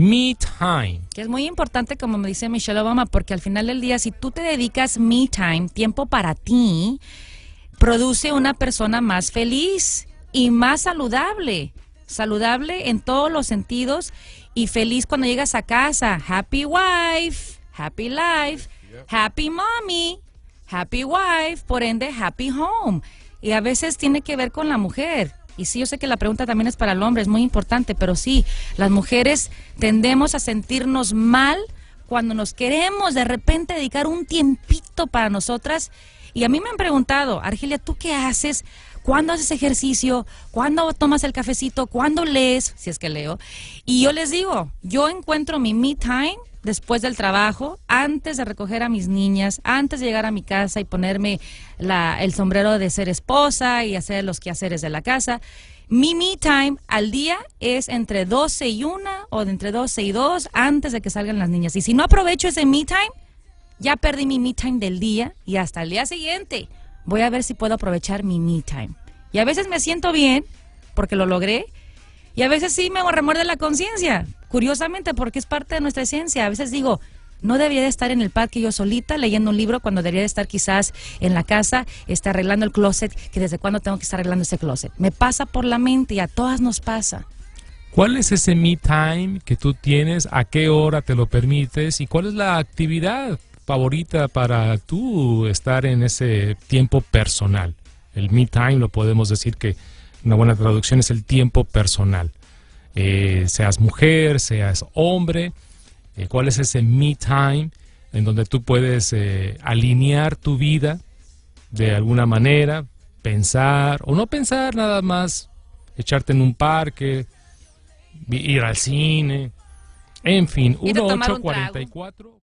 Me time. Que es muy importante, como me dice Michelle Obama, porque al final del día, si tú te dedicas me time, tiempo para ti, produce una persona más feliz y más saludable. Saludable en todos los sentidos y feliz cuando llegas a casa. Happy wife, happy life, happy mommy, happy wife, por ende, happy home. Y a veces tiene que ver con la mujer. Y sí, yo sé que la pregunta también es para el hombre, es muy importante, pero sí, las mujeres tendemos a sentirnos mal cuando nos queremos de repente dedicar un tiempito para nosotras. Y a mí me han preguntado, Argelia, ¿tú qué haces? ¿Cuándo haces ejercicio? ¿Cuándo tomas el cafecito? ¿Cuándo lees? Si es que leo. Y yo les digo, yo encuentro mi me time después del trabajo, antes de recoger a mis niñas, antes de llegar a mi casa y ponerme el sombrero de ser esposa y hacer los quehaceres de la casa. Mi me time al día es entre 12 y 1 o de entre 12 y 2 antes de que salgan las niñas. Y si no aprovecho ese me time, ya perdí mi me time del día y hasta el día siguiente voy a ver si puedo aprovechar mi me time. Y a veces me siento bien porque lo logré y a veces sí me remuerde la conciencia Curiosamente, porque es parte de nuestra esencia. A veces digo, no debería de estar en el parque yo solita leyendo un libro cuando debería de estar quizás en la casa, está arreglando el closet, que desde cuándo tengo que estar arreglando ese closet. Me pasa por la mente y a todas nos pasa. ¿Cuál es ese me time que tú tienes? ¿A qué hora te lo permites? ¿Y cuál es la actividad favorita para tú estar en ese tiempo personal? El me time lo podemos decir que una buena traducción es el tiempo personal. Eh, seas mujer, seas hombre, eh, cuál es ese me time en donde tú puedes eh, alinear tu vida de alguna manera, pensar o no pensar nada más, echarte en un parque, ir al cine, en fin, 1844.